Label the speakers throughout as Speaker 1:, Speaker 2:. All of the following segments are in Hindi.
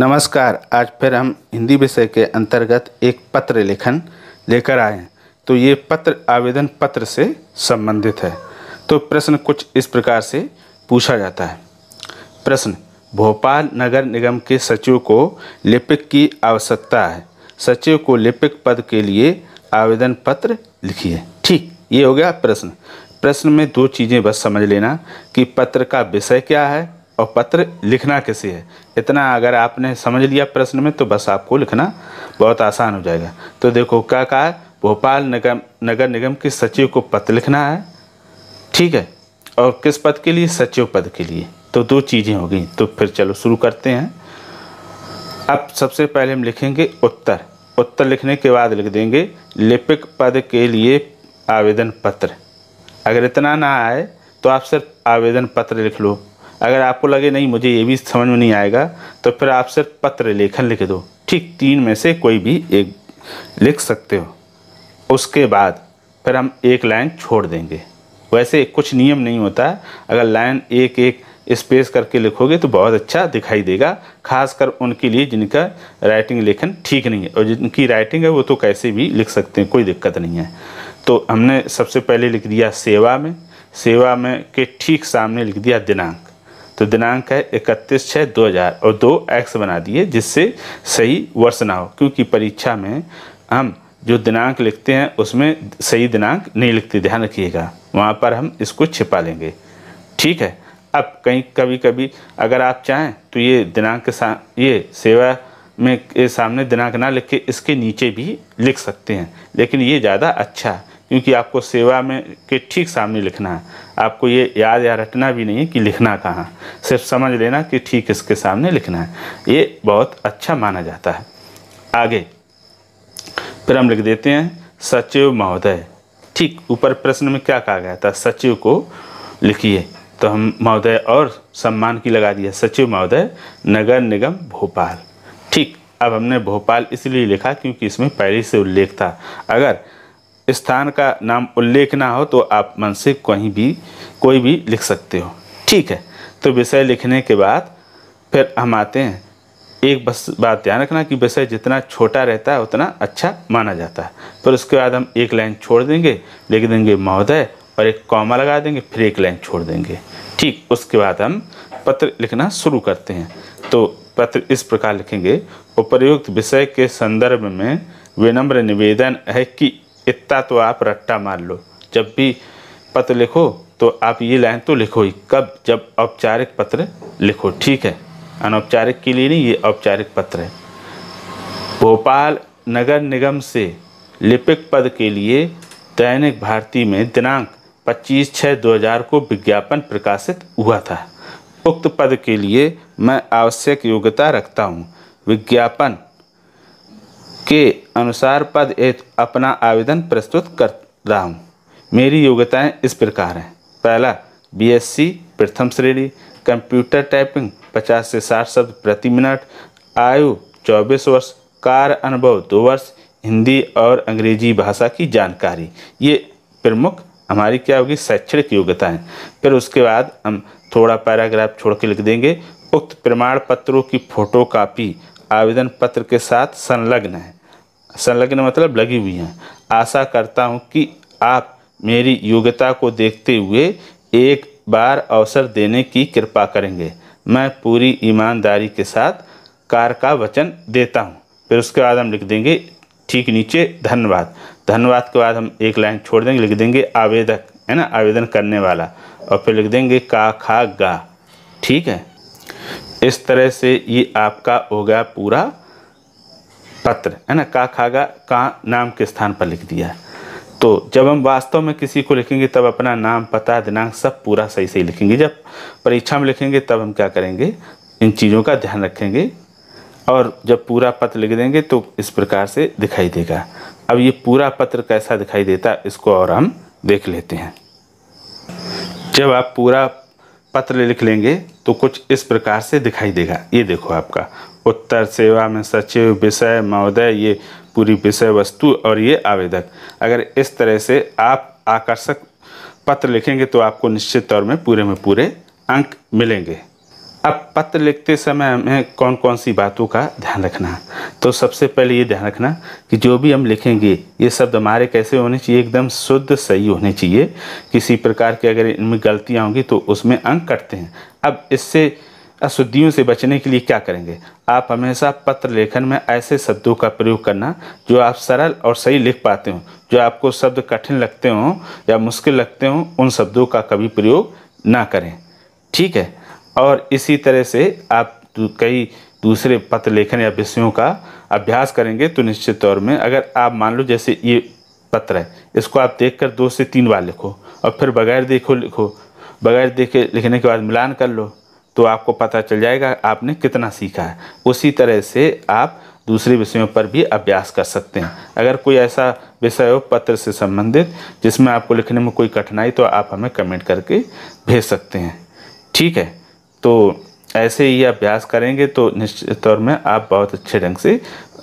Speaker 1: नमस्कार आज फिर हम हिंदी विषय के अंतर्गत एक पत्र लेखन लेकर आए हैं तो ये पत्र आवेदन पत्र से संबंधित है तो प्रश्न कुछ इस प्रकार से पूछा जाता है प्रश्न भोपाल नगर निगम के सचिव को लिपिक की आवश्यकता है सचिव को लिपिक पद के लिए आवेदन पत्र लिखिए ठीक ये हो गया प्रश्न प्रश्न में दो चीज़ें बस समझ लेना कि पत्र का विषय क्या है और पत्र लिखना कैसे है इतना अगर आपने समझ लिया प्रश्न में तो बस आपको लिखना बहुत आसान हो जाएगा तो देखो क्या कहा भोपाल निगम नगर निगम के सचिव को पत्र लिखना है ठीक है और किस पद के लिए सचिव पद के लिए तो दो चीज़ें हो गई तो फिर चलो शुरू करते हैं अब सबसे पहले हम लिखेंगे उत्तर उत्तर लिखने के बाद लिख देंगे लिपिक पद के लिए आवेदन पत्र अगर इतना ना आए तो आप सिर्फ आवेदन पत्र लिख लो अगर आपको लगे नहीं मुझे ये भी समझ में नहीं आएगा तो फिर आप सिर्फ पत्र लेखन लिख दो ठीक तीन में से कोई भी एक लिख सकते हो उसके बाद फिर हम एक लाइन छोड़ देंगे वैसे कुछ नियम नहीं होता अगर लाइन एक एक स्पेस करके लिखोगे तो बहुत अच्छा दिखाई देगा खासकर उनके लिए जिनका राइटिंग लेखन ठीक नहीं है और जिनकी राइटिंग है वो तो कैसे भी लिख सकते हैं कोई दिक्कत नहीं है तो हमने सबसे पहले लिख दिया सेवा में सेवा में के ठीक सामने लिख दिया दिनांक तो दिनांक है इकतीस छः दो हज़ार और दो एक्स बना दिए जिससे सही वर्ष ना हो क्योंकि परीक्षा में हम जो दिनांक लिखते हैं उसमें सही दिनांक नहीं लिखते ध्यान रखिएगा वहाँ पर हम इसको छिपा लेंगे ठीक है अब कहीं कभी कभी अगर आप चाहें तो ये दिनांक के साथ ये सेवा में सामने दिनांक ना लिख के इसके नीचे भी लिख सकते हैं लेकिन ये ज़्यादा अच्छा है क्योंकि आपको सेवा में के ठीक सामने लिखना है आपको ये याद या रटना भी नहीं है कि लिखना कहाँ सिर्फ समझ लेना कि ठीक इसके सामने लिखना है ये बहुत अच्छा माना जाता है आगे फिर हम लिख देते हैं सचिव महोदय ठीक ऊपर प्रश्न में क्या कहा गया था सचिव को लिखिए तो हम महोदय और सम्मान की लगा दिया सचिव महोदय नगर निगम भोपाल ठीक अब हमने भोपाल इसलिए लिखा क्योंकि इसमें पहले से उल्लेख था अगर स्थान का नाम उल्लेख ना हो तो आप मन से कहीं भी कोई भी लिख सकते हो ठीक है तो विषय लिखने के बाद फिर हम आते हैं एक बस बात ध्यान रखना कि विषय जितना छोटा रहता है उतना अच्छा माना जाता है फिर उसके बाद हम एक लाइन छोड़ देंगे लिख देंगे महोदय और एक कॉमा लगा देंगे फिर एक लाइन छोड़ देंगे ठीक उसके बाद हम पत्र लिखना शुरू करते हैं तो पत्र इस प्रकार लिखेंगे उपयुक्त विषय के संदर्भ में विनम्र निवेदन है कि इतना तो आप रट्टा मार लो जब भी पत्र लिखो तो आप ये लाइन तो लिखो ही कब जब औपचारिक पत्र लिखो ठीक है अनौपचारिक के लिए नहीं ये औपचारिक पत्र है भोपाल नगर निगम से लिपिक पद के लिए दैनिक भारती में दिनांक 25 छः 2000 को विज्ञापन प्रकाशित हुआ था उक्त पद के लिए मैं आवश्यक योग्यता रखता हूँ विज्ञापन के अनुसार पद एक अपना आवेदन प्रस्तुत कर रहा हूँ मेरी योग्यताएं इस प्रकार हैं पहला बीएससी प्रथम श्रेणी कंप्यूटर टाइपिंग 50 से 60 शब्द प्रति मिनट आयु 24 वर्ष कार अनुभव दो वर्ष हिंदी और अंग्रेजी भाषा की जानकारी ये प्रमुख हमारी क्या होगी शैक्षणिक योग्यताएं फिर उसके बाद हम थोड़ा पैराग्राफ छोड़ के लिख देंगे उक्त प्रमाण पत्रों की फोटो कापी आवेदन पत्र के साथ संलग्न है संलग्न मतलब लगी हुई हैं आशा करता हूँ कि आप मेरी योग्यता को देखते हुए एक बार अवसर देने की कृपा करेंगे मैं पूरी ईमानदारी के साथ कार का वचन देता हूँ फिर उसके बाद हम लिख देंगे ठीक नीचे धन्यवाद धन्यवाद के बाद हम एक लाइन छोड़ देंगे लिख देंगे आवेदक है ना आवेदन करने वाला और फिर लिख देंगे का खा गा ठीक है इस तरह से ये आपका हो गया पूरा पत्र है ना का खागा का नाम के स्थान पर लिख दिया तो जब हम वास्तव में किसी को लिखेंगे तब अपना नाम पता दिनांक सब पूरा सही सही लिखेंगे जब परीक्षा में लिखेंगे तब हम क्या करेंगे इन चीज़ों का ध्यान रखेंगे और जब पूरा पत्र लिख देंगे तो इस प्रकार से दिखाई देगा अब ये पूरा पत्र कैसा दिखाई देता इसको और हम देख लेते हैं जब आप पूरा पत्र लिख लेंगे तो कुछ इस प्रकार से दिखाई देगा ये देखो आपका उत्तर सेवा में सचिव विषय महोदय ये पूरी विषय वस्तु और ये आवेदक अगर इस तरह से आप आकर्षक पत्र लिखेंगे तो आपको निश्चित तौर में पूरे में पूरे अंक मिलेंगे अब पत्र लिखते समय हमें कौन कौन सी बातों का ध्यान रखना तो सबसे पहले ये ध्यान रखना कि जो भी हम लिखेंगे ये शब्द हमारे कैसे होने चाहिए एकदम शुद्ध सही होने चाहिए किसी प्रकार की अगर इनमें गलतियाँ होंगी तो उसमें अंक कटते हैं अब इससे अशुद्धियों से बचने के लिए क्या करेंगे आप हमेशा पत्र लेखन में ऐसे शब्दों का प्रयोग करना जो आप सरल और सही लिख पाते हो जो आपको शब्द कठिन लगते हों या मुश्किल लगते हों उन शब्दों का कभी प्रयोग ना करें ठीक है और इसी तरह से आप कई दूसरे पत्र लेखन या विषयों का अभ्यास करेंगे तो निश्चित तौर में अगर आप मान लो जैसे ये पत्र है इसको आप देखकर दो से तीन बार लिखो और फिर बगैर देखो लिखो बगैर देखे लिखने के बाद मिलान कर लो तो आपको पता चल जाएगा आपने कितना सीखा है उसी तरह से आप दूसरे विषयों पर भी अभ्यास कर सकते हैं अगर कोई ऐसा विषय हो पत्र से संबंधित जिसमें आपको लिखने में कोई कठिनाई तो आप हमें कमेंट करके भेज सकते हैं ठीक है तो ऐसे ही अभ्यास करेंगे तो निश्चित तौर में आप बहुत अच्छे ढंग से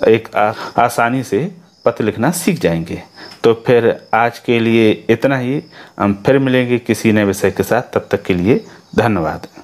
Speaker 1: एक आ, आसानी से पत्र लिखना सीख जाएंगे तो फिर आज के लिए इतना ही हम फिर मिलेंगे किसी नए विषय के साथ तब तक के लिए धन्यवाद